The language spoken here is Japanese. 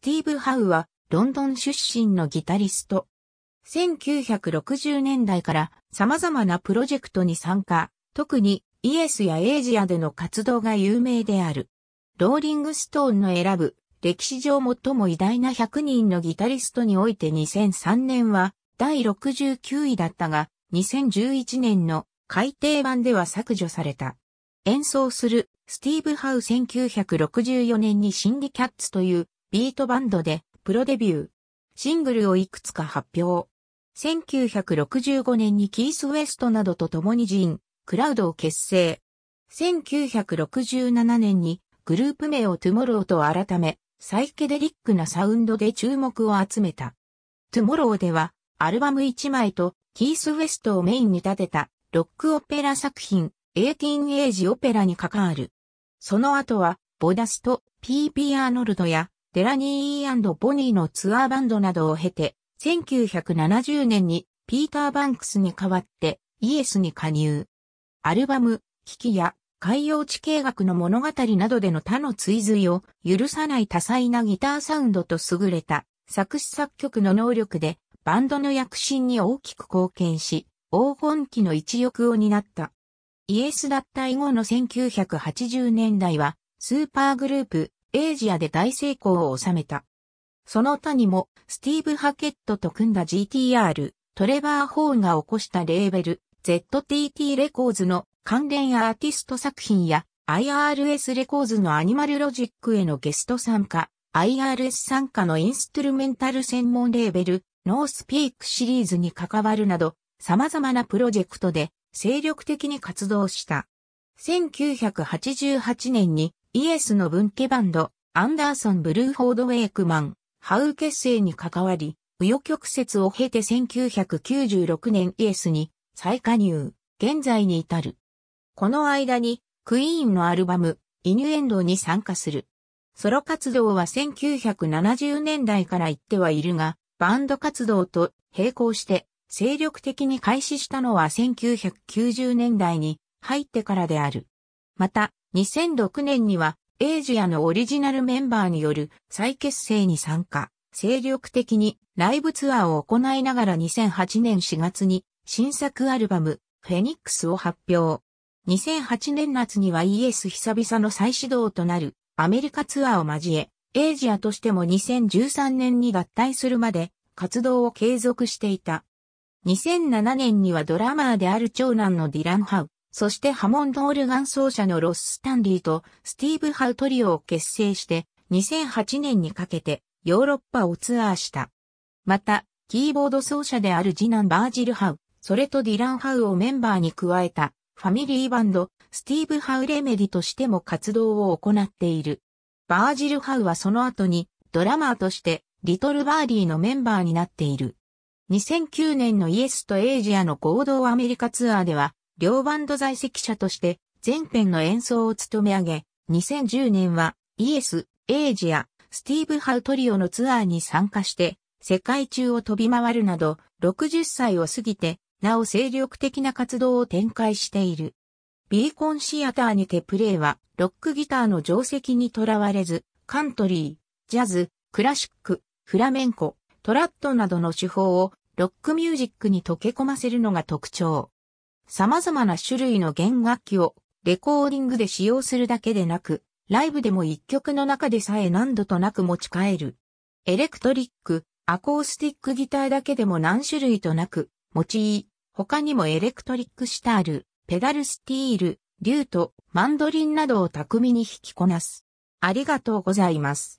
スティーブ・ハウは、ロンドン出身のギタリスト。1960年代から様々なプロジェクトに参加、特にイエスやエイジアでの活動が有名である。ローリングストーンの選ぶ歴史上最も偉大な100人のギタリストにおいて2003年は第69位だったが2011年の改訂版では削除された。演奏するスティーブ・ハウ1964年にシンディキャッツというビートバンドでプロデビュー。シングルをいくつか発表。1965年にキース・ウエストなどと共にジーン、クラウドを結成。1967年にグループ名をトゥモローと改め、サイケデリックなサウンドで注目を集めた。トゥモローではアルバム1枚とキース・ウエストをメインに立てたロックオペラ作品、エイティンエイジオペラに関わる。その後は、ボダスと PP アーノルドやデラニーボニーのツアーバンドなどを経て、1970年にピーター・バンクスに代わってイエスに加入。アルバム、危機や海洋地形学の物語などでの他の追随を許さない多彩なギターサウンドと優れた作詞作曲の能力でバンドの躍進に大きく貢献し、黄金期の一翼を担った。イエス脱退後の1980年代は、スーパーグループ、エイジアで大成功を収めた。その他にも、スティーブ・ハケットと組んだ GTR、トレバー・ホーンが起こしたレーベル、ZTT レコーズの関連アーティスト作品や、IRS レコーズのアニマルロジックへのゲスト参加、IRS 参加のインストゥルメンタル専門レーベル、ノースピークシリーズに関わるなど、様々なプロジェクトで精力的に活動した。1988年にイエスの分家バンド、アンダーソン・ブルーフォード・ウェイクマン、ハウ結成に関わり、紆余曲折を経て1996年イエスに再加入、現在に至る。この間に、クイーンのアルバム、イニュエンドに参加する。ソロ活動は1970年代から言ってはいるが、バンド活動と並行して精力的に開始したのは1990年代に入ってからである。また、2006年にはエイジアのオリジナルメンバーによる再結成に参加、精力的にライブツアーを行いながら2008年4月に新作アルバム、フェニックスを発表。2008年夏にはイエス久々の再始動となるアメリカツアーを交え、エイジアとしても2013年に脱退するまで活動を継続していた。2007年にはドラマーである長男のディラン・ハウ、そしてハモンド・オルガン奏者のロス・スタンリーとスティーブ・ハウトリオを結成して2008年にかけてヨーロッパをツアーした。また、キーボード奏者である次男バージル・ハウ、それとディラン・ハウをメンバーに加えたファミリーバンド、スティーブ・ハウレメディとしても活動を行っている。バージル・ハウはその後にドラマーとしてリトル・バーィーのメンバーになっている。2009年のイエスとエイジアの合同アメリカツアーでは両バンド在籍者として全編の演奏を務め上げ、2010年はイエス、エイジやスティーブ・ハウトリオのツアーに参加して、世界中を飛び回るなど、60歳を過ぎて、なお精力的な活動を展開している。ビーコンシアターにてプレイは、ロックギターの定石にとらわれず、カントリー、ジャズ、クラシック、フラメンコ、トラットなどの手法をロックミュージックに溶け込ませるのが特徴。様々な種類の弦楽器をレコーディングで使用するだけでなく、ライブでも一曲の中でさえ何度となく持ち帰る。エレクトリック、アコースティックギターだけでも何種類となく用い、他にもエレクトリックシタール、ペダルスティール、リュート、マンドリンなどを巧みに弾きこなす。ありがとうございます。